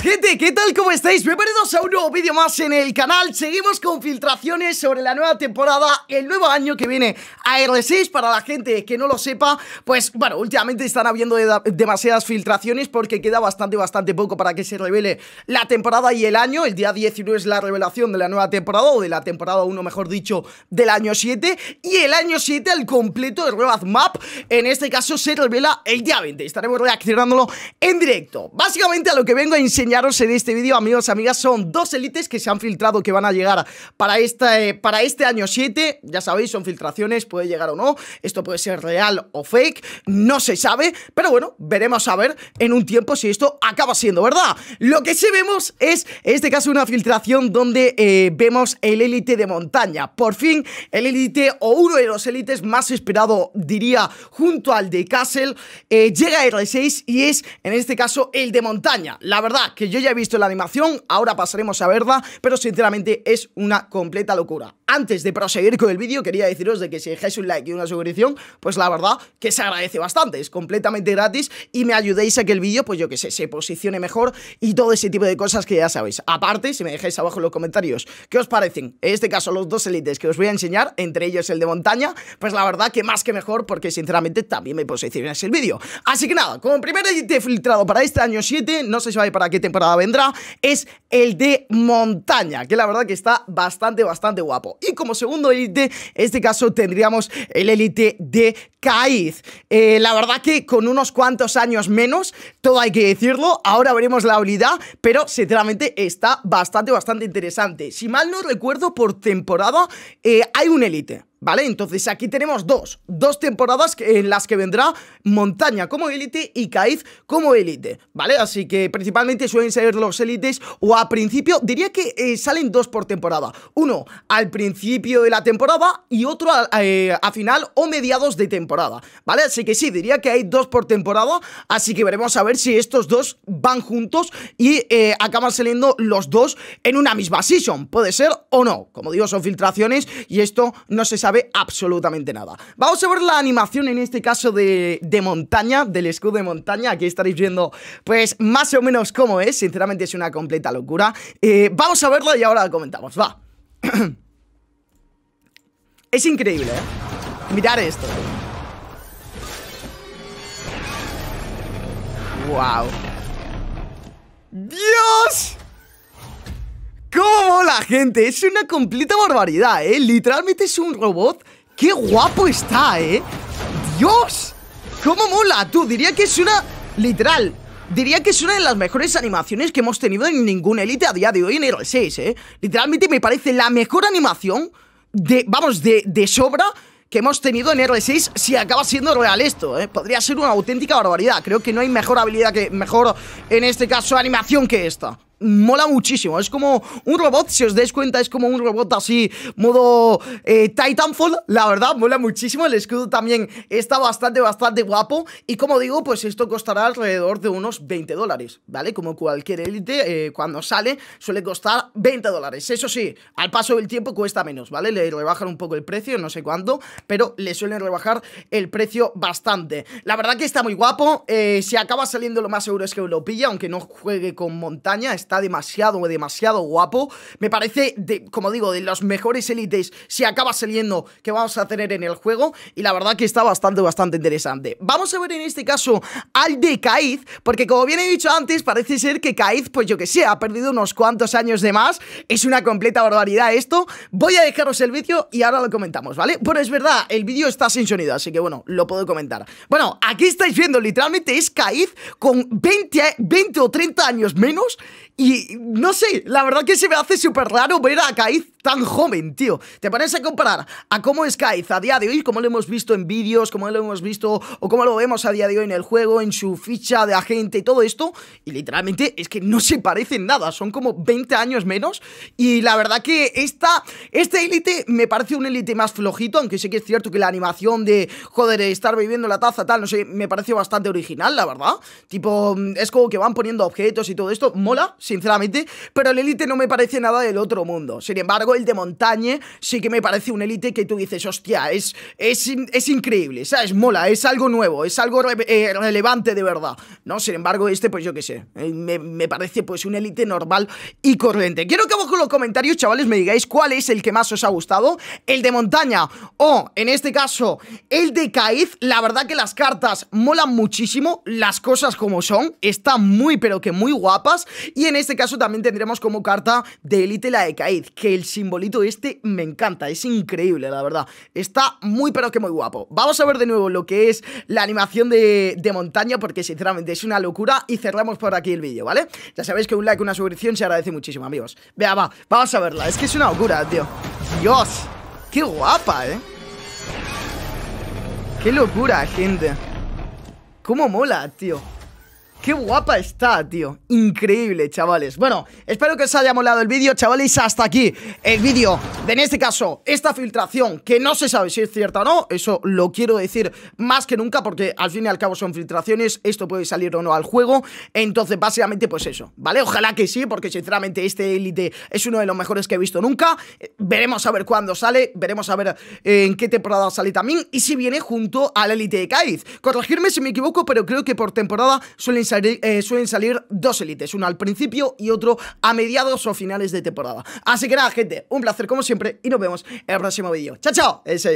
gente, ¿qué tal? ¿Cómo estáis? Bienvenidos a un nuevo vídeo más en el canal Seguimos con filtraciones sobre la nueva temporada El nuevo año que viene a R6 Para la gente que no lo sepa Pues bueno, últimamente están habiendo demasiadas filtraciones Porque queda bastante, bastante poco para que se revele la temporada y el año El día 19 es la revelación de la nueva temporada O de la temporada 1, mejor dicho, del año 7 Y el año 7 al completo de Road Map En este caso se revela el día 20 Estaremos reaccionándolo en directo Básicamente a lo que vengo a enseñaros en este vídeo, amigos, amigas, son dos élites que se han filtrado que van a llegar para, esta, eh, para este año 7. Ya sabéis, son filtraciones, puede llegar o no. Esto puede ser real o fake, no se sabe. Pero bueno, veremos a ver en un tiempo si esto acaba siendo verdad. Lo que sí vemos es, en este caso, una filtración donde eh, vemos el élite de montaña. Por fin, el élite o uno de los élites más esperado, diría, junto al de Castle, eh, llega a R6 y es, en este caso, el de montaña. La verdad, que yo ya he visto la animación, ahora pasaremos a verla, pero sinceramente es una completa locura. Antes de proseguir con el vídeo, quería deciros de que si dejáis un like y una suscripción, pues la verdad que se agradece bastante, es completamente gratis y me ayudéis a que el vídeo, pues yo que sé, se posicione mejor y todo ese tipo de cosas que ya sabéis. Aparte, si me dejáis abajo en los comentarios qué os parecen, en este caso los dos élites que os voy a enseñar, entre ellos el de montaña, pues la verdad que más que mejor, porque sinceramente también me posicionáis el vídeo. Así que nada, como primer elite filtrado para este año 7, no sé si va a ir para qué temporada vendrá, es el de montaña, que la verdad que está bastante, bastante guapo. Y como segundo élite, en este caso tendríamos el élite de Caiz. Eh, la verdad que con unos cuantos años menos, todo hay que decirlo, ahora veremos la habilidad, pero sinceramente está bastante, bastante interesante. Si mal no recuerdo, por temporada eh, hay un élite ¿Vale? Entonces aquí tenemos dos, dos temporadas en las que vendrá Montaña como élite y Caiz como élite, ¿vale? Así que principalmente suelen salir los élites o a principio, diría que eh, salen dos por temporada, uno al principio de la temporada y otro eh, a, final o mediados de temporada, ¿vale? Así que sí, diría que hay dos por temporada, así que veremos a ver si estos dos van juntos y eh, acaban saliendo los dos en una misma season, puede ser o no, como digo, son filtraciones y esto no se sabe absolutamente nada. Vamos a ver la animación en este caso de, montaña, del escudo de montaña. Aquí estaréis viendo, pues, más o menos cómo es. Sinceramente es una completa locura. Eh, vamos a verlo y ahora lo comentamos, va. es increíble, ¿eh? Mirad esto. ¡Wow! ¡Dios! gente! Es una completa barbaridad, ¿eh? Literalmente es un robot. ¡Qué guapo está, eh! ¡Dios! ¡Cómo mola! Tú, diría que es una... Literal, Diría que es una de las mejores animaciones que hemos tenido en ningún Elite a día de hoy en R6, ¿eh? Literalmente me parece la mejor animación de, vamos, de, de sobra que hemos tenido en R6 si acaba siendo real esto, ¿eh? Podría ser una auténtica barbaridad. Creo que no hay mejor habilidad que, mejor, en este caso, animación que esta mola muchísimo. Es como un robot, si os dais cuenta, es como un robot así, modo eh, Titanfall. La verdad, mola muchísimo. El escudo también está bastante, bastante guapo. Y como digo, pues esto costará alrededor de unos 20 dólares, ¿vale? Como cualquier élite, eh, cuando sale, suele costar 20 dólares. Eso sí, al paso del tiempo cuesta menos, ¿vale? Le rebajan un poco el precio, no sé cuánto, pero le suelen rebajar el precio bastante. La verdad que está muy guapo. Eh, si acaba saliendo lo más seguro es que lo pilla, aunque no juegue con montaña, está demasiado, demasiado guapo. Me parece, de, como digo, de los mejores élites si acaba saliendo que vamos a tener en el juego. Y la verdad que está bastante, bastante interesante. Vamos a ver en este caso al de Kaiz, porque como bien he dicho antes, parece ser que Kaiz, pues yo que sé, ha perdido unos cuantos años de más. Es una completa barbaridad esto. Voy a dejaros el vídeo y ahora lo comentamos, ¿vale? Bueno, es verdad, el vídeo está sin sonido, así que bueno, lo puedo comentar. Bueno, aquí estáis viendo, literalmente es Kaiz con 20, 20 o 30 años menos y no sé, la verdad que se me hace súper raro ver a Kaiz tan joven, tío. Te pones a comparar a cómo es Kaiz a día de hoy, cómo lo hemos visto en vídeos, como lo hemos visto o cómo lo vemos a día de hoy en el juego, en su ficha de agente y todo esto. Y literalmente es que no se parecen nada, son como 20 años menos. Y la verdad que esta, este élite me parece un élite más flojito, aunque sé que es cierto que la animación de, joder, estar bebiendo la taza, tal, no sé, me parece bastante original, la verdad. Tipo, es como que van poniendo objetos y todo esto, mola, sinceramente, pero el Elite no me parece nada del otro mundo. Sin embargo, el de Montañe sí que me parece un Elite que tú dices, hostia, es, es, es increíble, es Mola, es algo nuevo, es algo eh, relevante de verdad, ¿no? Sin embargo, este, pues yo qué sé, eh, me, parece pues un Elite normal y corriente. Quiero que abajo en los comentarios, chavales, me digáis cuál es el que más os ha gustado, el de Montaña o, en este caso, el de Caiz. La verdad que las cartas molan muchísimo, las cosas como son, están muy pero que muy guapas y en este caso también tendremos como carta de élite la de Caid, que el simbolito este me encanta, es increíble, la verdad. Está muy pero que muy guapo. Vamos a ver de nuevo lo que es la animación de, de montaña, porque sinceramente es una locura y cerramos por aquí el vídeo, ¿vale? Ya sabéis que un like, una suscripción se agradece muchísimo, amigos. Vea, va, vamos a verla, es que es una locura, tío. Dios, qué guapa, ¿eh? Qué locura, gente. Cómo mola, tío. Qué guapa está, tío Increíble, chavales Bueno, espero que os haya molado el vídeo, chavales Hasta aquí el vídeo de, en este caso, esta filtración Que no se sabe si es cierta o no Eso lo quiero decir más que nunca Porque al fin y al cabo son filtraciones Esto puede salir o no al juego Entonces, básicamente, pues eso, ¿vale? Ojalá que sí, porque sinceramente este Elite es uno de los mejores que he visto nunca eh, Veremos a ver cuándo sale Veremos a ver eh, en qué temporada sale también Y si viene junto al Elite de Cádiz Corregirme si me equivoco, pero creo que por temporada suelen eh, suelen salir dos élites, uno al principio y otro a mediados o finales de temporada. Así que nada, gente, un placer como siempre y nos vemos en el próximo vídeo. ¡Chao, chao! es.